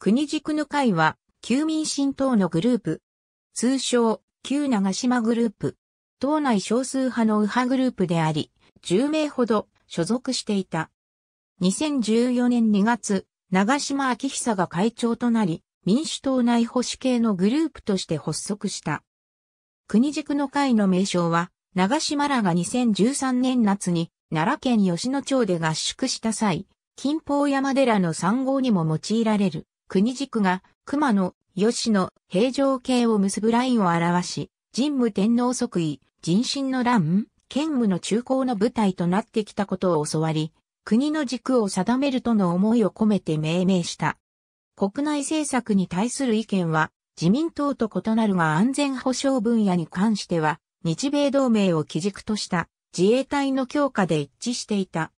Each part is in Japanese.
国軸の会は、旧民進党のグループ。通称、旧長島グループ。党内少数派の右派グループであり、10名ほど所属していた。2014年2月、長島昭久が会長となり、民主党内保守系のグループとして発足した。国軸の会の名称は、長島らが2013年夏に奈良県吉野町で合宿した際、金峰山寺の参号にも用いられる。国軸が熊野、吉野、平城系を結ぶラインを表し、神武天皇即位、人心の乱、剣武の中高の舞台となってきたことを教わり、国の軸を定めるとの思いを込めて命名した。国内政策に対する意見は、自民党と異なるが安全保障分野に関しては、日米同盟を基軸とした自衛隊の強化で一致していた。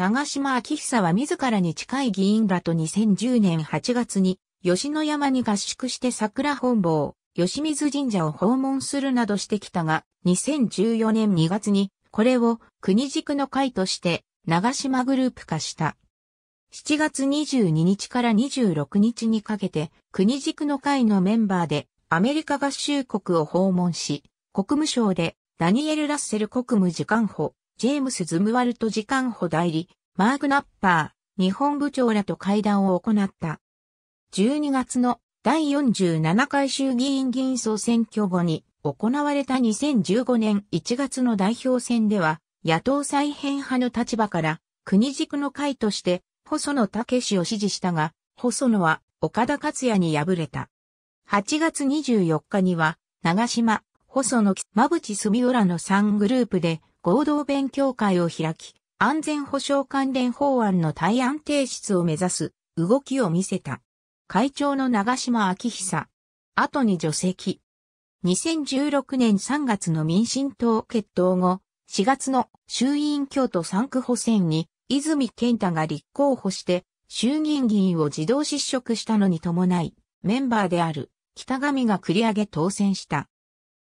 長島昭久は自らに近い議員らと2010年8月に、吉野山に合宿して桜本坊、吉水神社を訪問するなどしてきたが、2014年2月に、これを国軸の会として、長島グループ化した。7月22日から26日にかけて、国軸の会のメンバーで、アメリカ合衆国を訪問し、国務省で、ダニエル・ラッセル国務次官補、ジェームス・ズムワルト次官補代理、マーグナッパー、日本部長らと会談を行った。12月の第47回衆議院議員総選挙後に行われた2015年1月の代表選では、野党再編派の立場から国軸の会として細野武氏を支持したが、細野は岡田克也に敗れた。8月24日には、長島、細野、馬淵住浦の3グループで合同勉強会を開き、安全保障関連法案の対案提出を目指す動きを見せた。会長の長島昭久。後に除籍。2016年3月の民進党決闘後、4月の衆院京都3区補選に泉健太が立候補して衆議院議員を自動失職したのに伴い、メンバーである北上が繰り上げ当選した。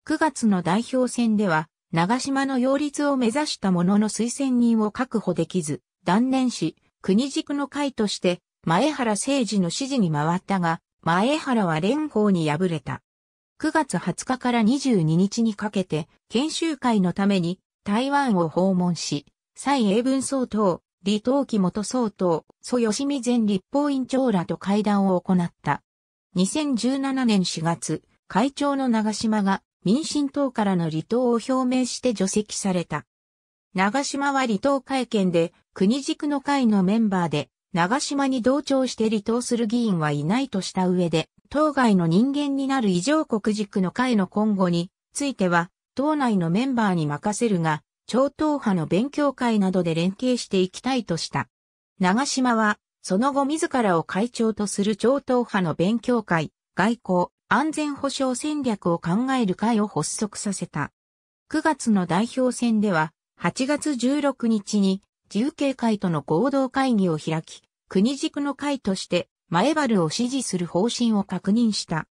9月の代表選では長島の擁立を目指したものの推薦人を確保できず、断念し、国軸の会として、前原政治の支持に回ったが、前原は蓮舫に敗れた。9月20日から22日にかけて、研修会のために台湾を訪問し、蔡英文総統、李登輝元総統、蘇吉美前立法院長らと会談を行った。2017年4月、会長の長島が民進党からの離党を表明して除籍された。長島は離党会見で、国軸の会のメンバーで、長島に同調して離党する議員はいないとした上で、当該の人間になる異常国軸の会の今後については、党内のメンバーに任せるが、超党派の勉強会などで連携していきたいとした。長島は、その後自らを会長とする超党派の勉強会、外交、安全保障戦略を考える会を発足させた。9月の代表選では、8月16日に自由警会との合同会議を開き、国軸の会として前原を支持する方針を確認した。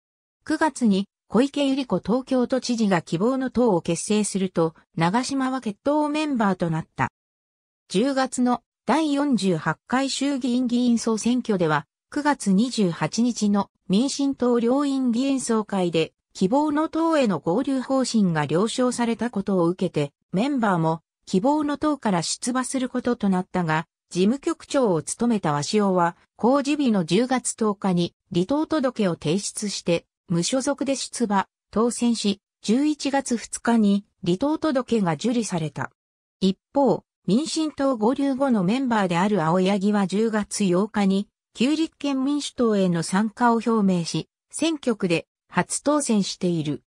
9月に小池百合子東京都知事が希望の党を結成すると、長島は決闘メンバーとなった。10月の第48回衆議院議員総選挙では、9月28日の民進党両院議員総会で希望の党への合流方針が了承されたことを受けてメンバーも希望の党から出馬することとなったが事務局長を務めた鷲尾は公示日の10月10日に離党届を提出して無所属で出馬当選し11月2日に離党届が受理された。一方、民進党合流後のメンバーである青柳は10月8日に旧立憲民主党への参加を表明し、選挙区で初当選している。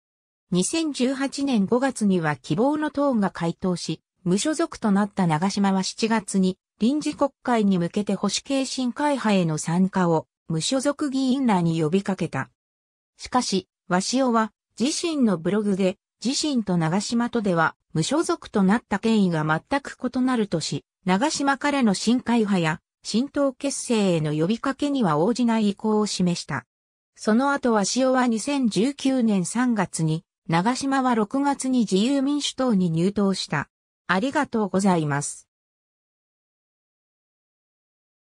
2018年5月には希望の党が回答し、無所属となった長島は7月に臨時国会に向けて保守系新会派への参加を無所属議員らに呼びかけた。しかし、和潮は自身のブログで自身と長島とでは無所属となった権威が全く異なるとし、長島からの新会派や新党結成への呼びかけには応じない意向を示した。その後は尾は2019年3月に、長島は6月に自由民主党に入党した。ありがとうございます。